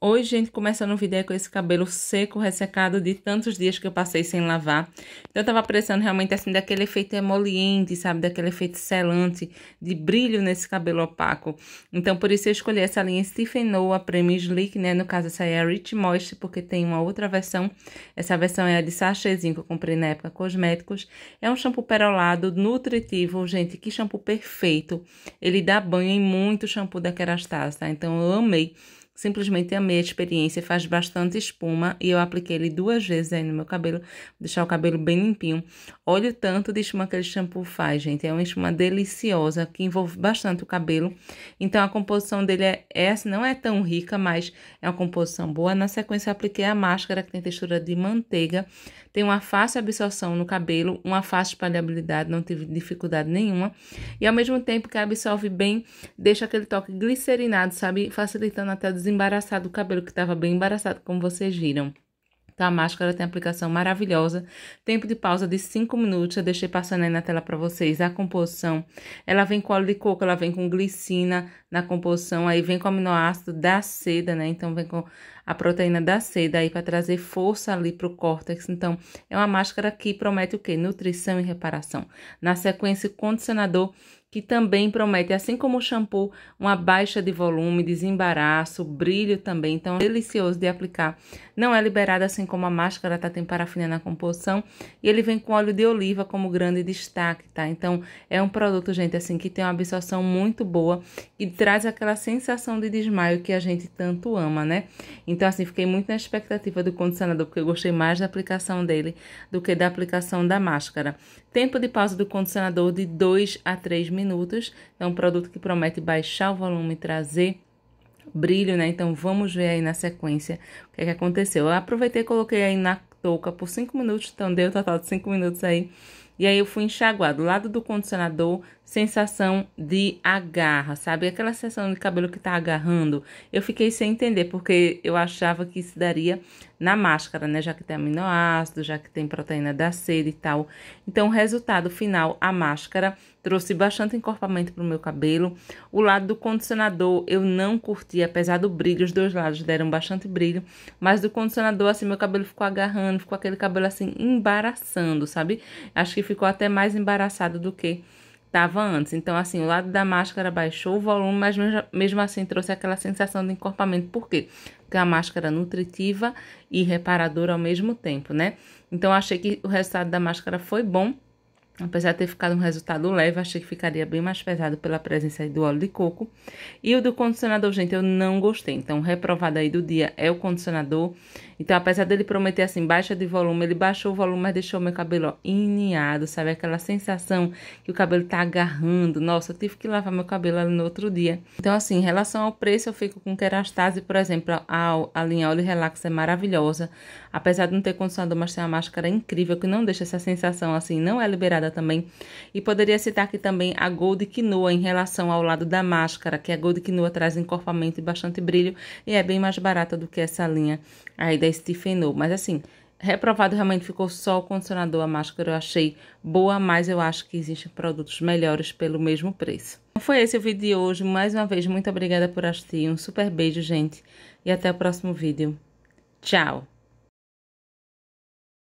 Hoje, gente, começando o vídeo com esse cabelo seco, ressecado de tantos dias que eu passei sem lavar. Então, eu tava precisando realmente, assim, daquele efeito emoliente, sabe? Daquele efeito selante, de brilho nesse cabelo opaco. Então, por isso eu escolhi essa linha Stephen Noah Premium Sleek, né? No caso, essa é a Rich Moist, porque tem uma outra versão. Essa versão é a de sachêzinho que eu comprei na época Cosméticos. É um shampoo perolado, nutritivo, gente. Que shampoo perfeito. Ele dá banho em muito shampoo da Kerastase, tá? Então, eu amei simplesmente amei a experiência, faz bastante espuma e eu apliquei ele duas vezes aí no meu cabelo, deixar o cabelo bem limpinho. Olha o tanto de espuma que esse shampoo faz, gente, é uma espuma deliciosa que envolve bastante o cabelo. Então a composição dele é essa, não é tão rica, mas é uma composição boa. Na sequência eu apliquei a máscara que tem textura de manteiga, tem uma fácil absorção no cabelo, uma fácil espalhabilidade, não tive dificuldade nenhuma. E ao mesmo tempo que absorve bem, deixa aquele toque glicerinado, sabe, facilitando até o desembaraçado o cabelo, que estava bem embaraçado, como vocês viram. Então, a máscara tem aplicação maravilhosa. Tempo de pausa de 5 minutos. Eu deixei passando aí na tela para vocês a composição. Ela vem com óleo de coco, ela vem com glicina na composição. Aí vem com aminoácido da seda, né? Então, vem com a proteína da seda aí para trazer força ali pro córtex. Então, é uma máscara que promete o quê? Nutrição e reparação. Na sequência, condicionador que também promete, assim como o shampoo, uma baixa de volume, desembaraço, brilho também. Então, é delicioso de aplicar. Não é liberado, assim como a máscara, tá? Tem parafina na composição. E ele vem com óleo de oliva como grande destaque, tá? Então, é um produto, gente, assim, que tem uma absorção muito boa e traz aquela sensação de desmaio que a gente tanto ama, né? Então, assim, fiquei muito na expectativa do condicionador, porque eu gostei mais da aplicação dele do que da aplicação da máscara. Tempo de pausa do condicionador de 2 a 3 minutos minutos. É um produto que promete baixar o volume e trazer brilho, né? Então vamos ver aí na sequência o que, é que aconteceu. Eu aproveitei e coloquei aí na touca por 5 minutos, então deu um total de 5 minutos aí. E aí eu fui enxaguado. lado do condicionador, sensação de agarra, sabe? Aquela sensação de cabelo que tá agarrando. Eu fiquei sem entender, porque eu achava que isso daria na máscara, né? Já que tem aminoácido, já que tem proteína da sede e tal. Então, o resultado final, a máscara trouxe bastante encorpamento pro meu cabelo. O lado do condicionador eu não curti, apesar do brilho, os dois lados deram bastante brilho, mas do condicionador, assim, meu cabelo ficou agarrando, ficou aquele cabelo assim embaraçando, sabe? Acho que ficou até mais embaraçado do que estava antes. Então, assim, o lado da máscara baixou o volume, mas mesmo assim trouxe aquela sensação de encorpamento. Por quê? Porque a máscara nutritiva e reparadora ao mesmo tempo, né? Então, achei que o resultado da máscara foi bom. Apesar de ter ficado um resultado leve, achei que ficaria bem mais pesado pela presença do óleo de coco. E o do condicionador, gente, eu não gostei. Então, reprovado aí do dia é o condicionador. Então, apesar dele prometer assim, baixa de volume, ele baixou o volume, mas deixou meu cabelo ó, sabe? Aquela sensação que o cabelo tá agarrando. Nossa, eu tive que lavar meu cabelo ali no outro dia. Então, assim, em relação ao preço, eu fico com Kerastase, por exemplo, a, a linha Oli Relax é maravilhosa. Apesar de não ter condicionador, mas tem uma máscara incrível que não deixa essa sensação assim, não é liberada também. E poderia citar aqui também a Gold Quinoa em relação ao lado da máscara, que a Gold Quinoa traz encorpamento e bastante brilho e é bem mais barata do que essa linha aí da desse difenol. Mas assim, reprovado realmente ficou só o condicionador, a máscara eu achei boa, mas eu acho que existem produtos melhores pelo mesmo preço. Então foi esse o vídeo de hoje. Mais uma vez, muito obrigada por assistir. Um super beijo, gente. E até o próximo vídeo. Tchau!